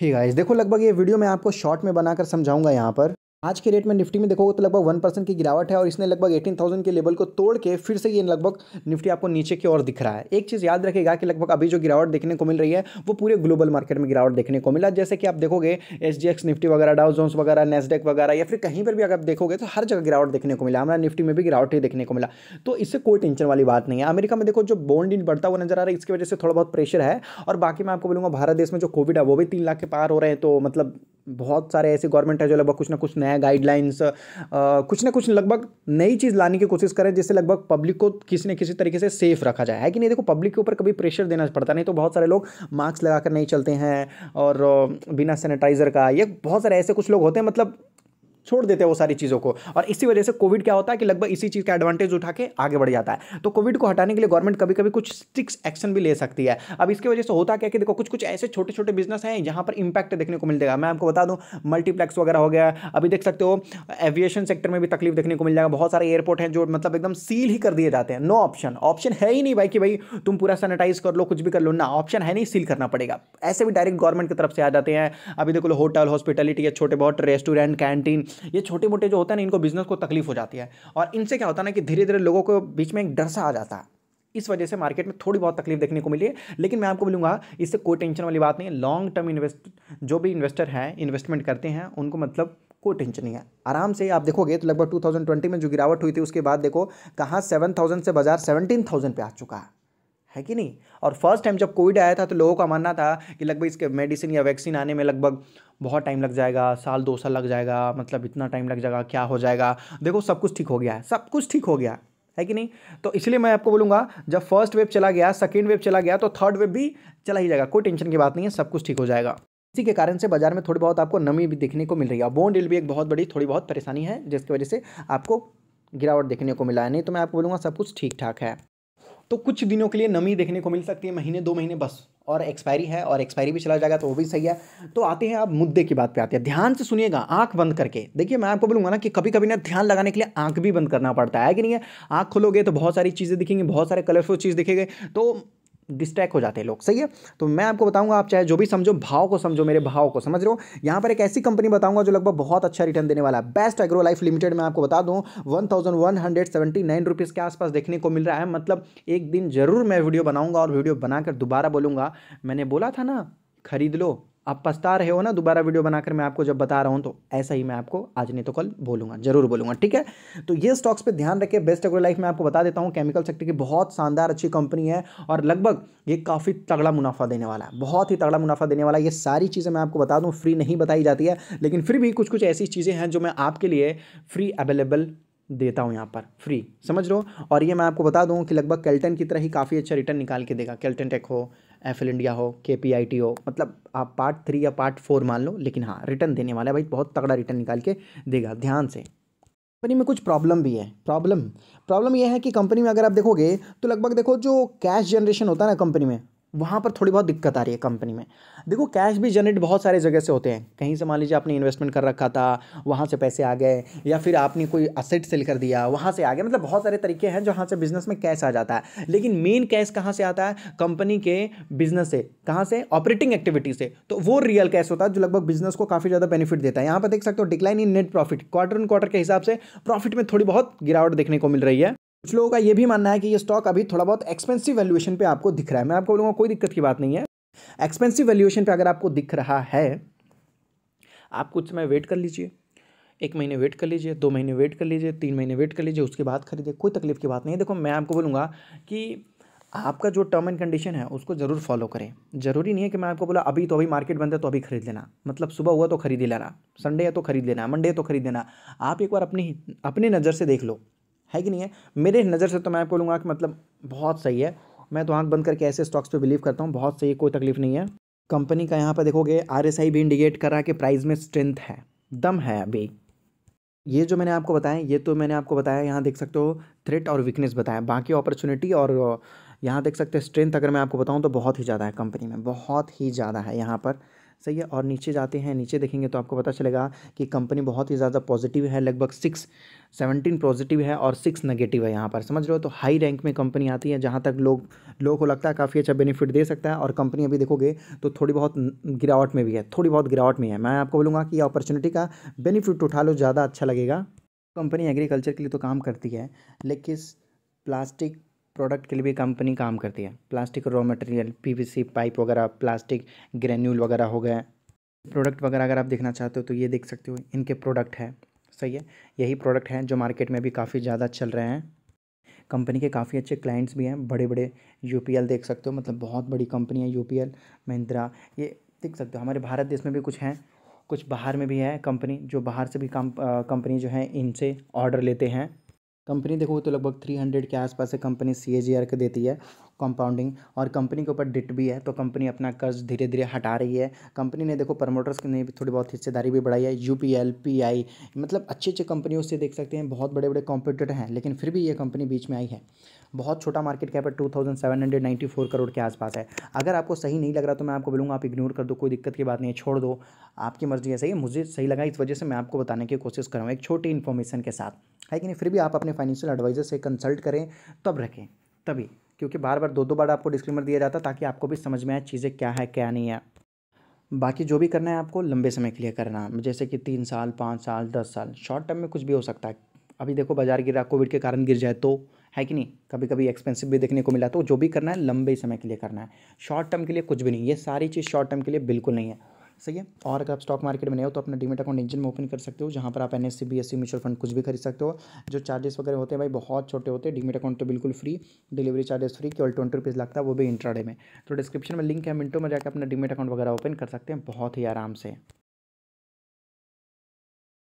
ही guys देखो लगभग ये वीडियो मैं आपको शॉर्ट में बनाकर समझाऊंगा यहाँ पर आज के रेट में निफ्टी में देखोगे तो लगभग वन परसेंट की गिरावट है और इसने लगभग एटीन थाउजेंड के लेवल को तोड़ के फिर से ये लगभग निफ्टी आपको नीचे की ओर दिख रहा है एक चीज़ याद रखेगा कि लगभग अभी जो गिरावट देखने को मिल रही है वो पूरे ग्लोबल मार्केट में गिरावट देखने को मिला जैसे कि आप देखोगे एच निफ्टी वगैरह डाउ जोन्स वगैरह नेसडेक वगैरह या फिर कहीं पर भी अगर देखोगे तो हर जगह गिरावट देखने को मिला हमारा निफ्टी में भी गिरावट ही देखने को मिला तो इससे कोई टेंशन वाली बात नहीं है अमेरिका में देखो जो बॉन्ड इन बढ़ता हुआ नजर आ रहा है इसकी वजह से थोड़ा बहुत प्रेशर है और बाकी मैं आपको बोलूँगा भारत देश में जो कोविड है वो भी तीन लाख के पार हो रहे हैं तो मतलब बहुत सारे ऐसे गवर्नमेंट है जो लगभग कुछ ना कुछ नया गाइडलाइंस कुछ ना कुछ लगभग नई चीज़ लाने की कोशिश करें जिससे लगभग पब्लिक को किसी न किसी तरीके से सेफ रखा जाए है कि नहीं देखो पब्लिक के ऊपर कभी प्रेशर देना पड़ता नहीं तो बहुत सारे लोग मास्क लगाकर नहीं चलते हैं और बिना सैनिटाइज़र का ये बहुत सारे ऐसे कुछ लोग होते हैं मतलब छोड़ देते हैं वो सारी चीज़ों को और इसी वजह से कोविड क्या होता है कि लगभग इसी चीज़ का एडवांटेज उठा के आगे बढ़ जाता है तो कोविड को हटाने के लिए गवर्नमेंट कभी कभी कुछ स्ट्रिक्स एक्शन भी ले सकती है अब इसकी वजह से होता क्या कि देखो कुछ कुछ ऐसे छोटे छोटे बिजनेस हैं जहाँ पर इंपैक्ट देखने को मिल जाएगा मैं आपको बता दूँ मल्टीप्लेक्स वगैरह हो गया अभी देख सकते हो एविएशन सेक्टर में भी तकलीफ देखने को मिल जाएगा बहुत सारे एयरपोर्ट हैं जो मतलब एकदम सील ही कर दिए जाते हैं नो ऑप्शन ऑप्शन है ही नहीं भाई कि भाई तुम पूरा सैनिटाइज कर लो कुछ भी कर लो ना ऑप्शन है नहीं सील करना पड़ेगा ऐसे भी डायरेक्ट गवर्नमेंट की तरफ से आ जाते हैं अभी देखो होटल हॉस्पिटलिटी या छोटे बहुत रेस्टोरेंट कैंटीन ये छोटे मोटे जो होते हैं ना इनको बिजनेस को तकलीफ हो जाती है और इनसे क्या होता है ना कि धीरे धीरे लोगों को बीच में एक डर सा आ जाता है इस वजह से मार्केट में थोड़ी बहुत तकलीफ देखने को मिली है लेकिन मैं आपको बोलूँगा इससे कोई टेंशन वाली बात नहीं है लॉन्ग टर्म इन्वेस्ट जो भी इन्वेस्टर हैं इन्वेस्टमेंट करते हैं उनको मतलब कोई टेंशन नहीं है आराम से आप देखोगे तो लगभग 2020 में जो गिरावट हुई थी उसके बाद देखो कहाँ 7000 से बाजार 17000 पे आ चुका है है कि नहीं और फर्स्ट टाइम जब कोविड आया था तो लोगों का मानना था कि लगभग इसके मेडिसिन या वैक्सीन आने में लगभग बहुत टाइम लग जाएगा साल दो साल लग जाएगा मतलब इतना टाइम लग जाएगा क्या हो जाएगा देखो सब कुछ ठीक हो गया है सब कुछ ठीक हो गया है कि नहीं तो इसलिए मैं आपको बोलूँगा जब फर्स्ट वेव चला गया सेकेंड वेव चला गया तो थर्ड वेव भी चला ही जाएगा कोई टेंशन की बात नहीं है सब कुछ ठीक हो जाएगा इसी के कारण से बाजार में थोड़ी बहुत आपको नमी भी देखने को मिल रही है बोन डील भी एक बहुत बड़ी थोड़ी बहुत परेशानी है जिसकी वजह से आपको गिरावट देखने को मिला है नहीं तो मैं आपको बोलूँगा सब कुछ ठीक ठाक है तो कुछ दिनों के लिए नमी देखने को मिल सकती है महीने दो महीने बस और एक्सपायरी है और एक्सपायरी भी चला जाएगा तो वो भी सही है तो आते हैं आप मुद्दे की बात पे आते हैं ध्यान से सुनिएगा आंख बंद करके देखिए मैं आपको बोलूँगा ना कि कभी कभी ना ध्यान लगाने के लिए आंख भी बंद करना पड़ता है कि नहीं है आंख खोलोगे तो बहुत सारी चीज़ें दिखेंगी बहुत सारे कलरफुल चीज़ दिखेंगे तो डिस्ट्रैक्ट हो जाते हैं लोग सही है तो मैं आपको बताऊंगा आप चाहे जो भी समझो भाव को समझो मेरे भाव को समझ रहे हो यहाँ पर एक ऐसी कंपनी बताऊंगा जो लगभग बहुत अच्छा रिटर्न देने वाला है बेस्ट एग्रो लाइफ लिमिटेड में आपको बता दूँ one thousand one hundred seventy nine rupees के आसपास देखने को मिल रहा है मतलब एक दिन ज़रूर मैं वीडियो बनाऊँगा और वीडियो बनाकर दोबारा बोलूँगा मैंने बोला था ना खरीद लो आप पछता रहे हो ना दोबारा वीडियो बनाकर मैं आपको जब बता रहा हूँ तो ऐसा ही मैं आपको आज नहीं तो कल बोलूँगा जरूर बोलूँगा ठीक है तो ये स्टॉक्स पे ध्यान रखें बेस्ट एग्रो लाइफ मैं आपको बता देता हूँ केमिकल सेक्टर की बहुत शानदार अच्छी कंपनी है और लगभग ये काफ़ी तगड़ा मुनाफा देने वाला है बहुत ही तगड़ा मुनाफा देने वाला है ये सारी चीज़ें मैं आपको बता दूँ फ्री नहीं बताई जाती है लेकिन फिर भी कुछ कुछ ऐसी चीज़ें हैं जो मैं आपके लिए फ्री अवेलेबल देता हूँ यहाँ पर फ्री समझ लो और ये मैं आपको बता दूँ कि लगभग कैल्टन की तरह ही काफ़ी अच्छा रिटर्न निकाल के देगा कैल्टन टेक हो एफ एल इंडिया हो के पी आई टी हो मतलब आप पार्ट थ्री या पार्ट फोर मान लो लेकिन हाँ रिटर्न देने वाला है भाई बहुत तगड़ा रिटर्न निकाल के देगा ध्यान से कंपनी में कुछ प्रॉब्लम भी है प्रॉब्लम प्रॉब्लम यह है कि कंपनी में अगर आप देखोगे तो लगभग देखो जो कैश जनरेशन होता है ना कंपनी में वहाँ पर थोड़ी बहुत दिक्कत आ रही है कंपनी में देखो कैश भी जनरेट बहुत सारे जगह से होते हैं कहीं से मान लीजिए आपने इन्वेस्टमेंट कर रखा था वहाँ से पैसे आ गए या फिर आपने कोई असेट सेल कर दिया वहाँ से आ गया मतलब बहुत सारे तरीके हैं जहाँ से बिजनेस में कैश आ जाता है लेकिन मेन कैश कहाँ से आता है कंपनी के बिजनेस से कहाँ से ऑपरेटिंग एक्टिविटी से तो वो रियल कैश होता है जो लगभग बिजनेस को काफ़ी ज़्यादा बेनिफिट देता है यहाँ पर देख सकते हो decline in net profit quarter and quarter के हिसाब से प्रॉफिट में थोड़ी बहुत गिरावट देखने को मिल रही है कुछ लोगों का ये भी मानना है कि ये स्टॉक अभी थोड़ा बहुत एक्सपेंसिव वैल्यूएशन पे आपको दिख रहा है मैं आपको बोलूँगा कोई दिक्कत की बात नहीं है एक्सपेंसिव वैल्यूएशन पे अगर आपको दिख रहा है आप कुछ समय वेट कर लीजिए एक महीने वेट कर लीजिए दो महीने वेट कर लीजिए तीन महीने वेट कर लीजिए उसके बाद खरीदिए कोई तकलीफ की बात नहीं है देखो मैं आपको बोलूँगा कि आपका जो टर्म एंड कंडीशन है उसको ज़रूर फॉलो करें ज़रूरी नहीं है कि मैं आपको बोला अभी तो अभी मार्केट बंद है तो अभी खरीद लेना मतलब सुबह हुआ तो खरीद ही लेना संडे है तो खरीद लेना मंडे तो खरीद लेना आप एक बार अपनी अपनी नज़र से देख लो है कि नहीं है मेरे नज़र से तो मैं बोलूँगा कि मतलब बहुत सही है मैं तो आँख बंद करके ऐसे स्टॉक्स पे बिलीव करता हूँ बहुत सही कोई तकलीफ नहीं है कंपनी का यहाँ पर देखोगे आर भी इंडिकेट कर रहा है कि प्राइस में स्ट्रेंथ है दम है अभी ये जो मैंने आपको बताया ये तो मैंने आपको बताया यहाँ देख सकते हो थ्रेट और वीकनेस बताया बाकी अपॉर्चुनिटी और यहाँ देख सकते हैं स्ट्रेंथ अगर मैं आपको बताऊँ तो बहुत ही ज़्यादा है कंपनी में बहुत ही ज़्यादा है यहाँ पर सही है और नीचे जाते हैं नीचे देखेंगे तो आपको पता चलेगा कि कंपनी बहुत ही ज़्यादा पॉजिटिव है लगभग सिक्स सेवनटीन पॉजिटिव है और सिक्स नेगेटिव है यहाँ पर समझ रहे हो तो हाई रैंक में कंपनी आती है जहाँ तक लोग लोगों को लगता है काफ़ी अच्छा बेनिफिट दे सकता है और कंपनी अभी देखोगे तो थोड़ी बहुत गिरावट में भी है थोड़ी बहुत गिरावट में है मैं आपको बोलूँगा कि अपॉर्चुनिटी का बेनिफिट उठा लो ज़्यादा अच्छा लगेगा कंपनी एग्रीकल्चर के लिए तो काम करती है लेकिन प्लास्टिक प्रोडक्ट के लिए भी कंपनी काम करती है plastic raw material PVC pipe वगैरह प्लास्टिक ग्रेन्यूल वगैरह हो गए प्रोडक्ट वगैरह अगर आप देखना चाहते हो तो ये देख सकते हो इनके प्रोडक्ट है सही है यही प्रोडक्ट हैं जो मार्केट में भी काफ़ी ज़्यादा चल रहे हैं कंपनी के काफ़ी अच्छे क्लाइंट्स भी हैं बड़े बड़े यू देख सकते हो मतलब बहुत बड़ी कंपनी है यू महिंद्रा ये देख सकते हो हमारे भारत देश में भी कुछ हैं कुछ बाहर में भी है कंपनी जो बाहर से भी कंपनी जो है इनसे ऑर्डर लेते हैं कंपनी देखो तो लगभग थ्री हंड्रेड के आसपास से company C A ji are के देती है कंपाउंडिंग और कंपनी के ऊपर डिट भी है तो कंपनी अपना कर्ज धीरे धीरे हटा रही है कंपनी ने देखो प्रमोटर्स ने भी थोड़ी बहुत हिस्सेदारी भी बढ़ाई है U P L P I मतलब अच्छी अच्छी कंपनियों से देख सकते हैं बहुत बड़े बड़े कॉम्पिटेटर हैं लेकिन फिर भी ये कंपनी बीच में आई है बहुत छोटा मार्केट कैप है टू करोड़ के आसपास है अगर आपको सही नहीं लग रहा तो मैं आपको बोलूँगा आप इग्नोर कर दो कोई दिक्कत की बात नहीं है छोड़ दो आपकी मर्जी है सही मुझे सही लगा इस वजह से मैं आपको बताने की कोशिश कर रहा हूँ एक छोटी इन्फॉर्मेशन के साथ है कि नहीं फिर भी आप अपने फाइनेंशियल एडवाइज़र से कंसल्ट करें तब रखें तभी क्योंकि बार बार दो दो बार आपको डिस्क्लेमर दिया जाता ताकि आपको भी समझ में आए चीज़ें क्या है क्या नहीं है बाकी जो भी करना है आपको लंबे समय के लिए करना है जैसे कि तीन साल पाँच साल दस साल शॉर्ट टर्म में कुछ भी हो सकता है अभी देखो बाजार गिर रहा कोविड के कारण गिर जाए तो है कि नहीं कभी कभी एक्सपेंसिव भी देखने को मिला तो जो भी करना है लंबे समय के लिए करना है शॉर्ट टर्म के लिए कुछ भी नहीं ये सारी चीज़ शॉर्ट टर्म के लिए बिल्कुल नहीं है सही है और अगर आप स्टॉक मार्केट में नहीं हो तो अपना डीमेट अकाउंट इंजन में ओपन कर सकते हो जहाँ पर आप N S C B S C mutual fund कुछ भी खरीद सकते हो जो चार्जेस वगैरह होते हैं भाई बहुत छोटे होते हैं डीमेट अकाउंट तो बिल्कुल फ्री डिलीवरी चार्जेस फ्री केवल ट्वेंटी रुपीज़ लगता है वो भी इंट्राडे में तो डिस्क्रिप्शन में लिंक है मिनटों में जाकर अपना डीमेट अकाउंट वगैरह ओपन कर सकते हैं बहुत ही आराम से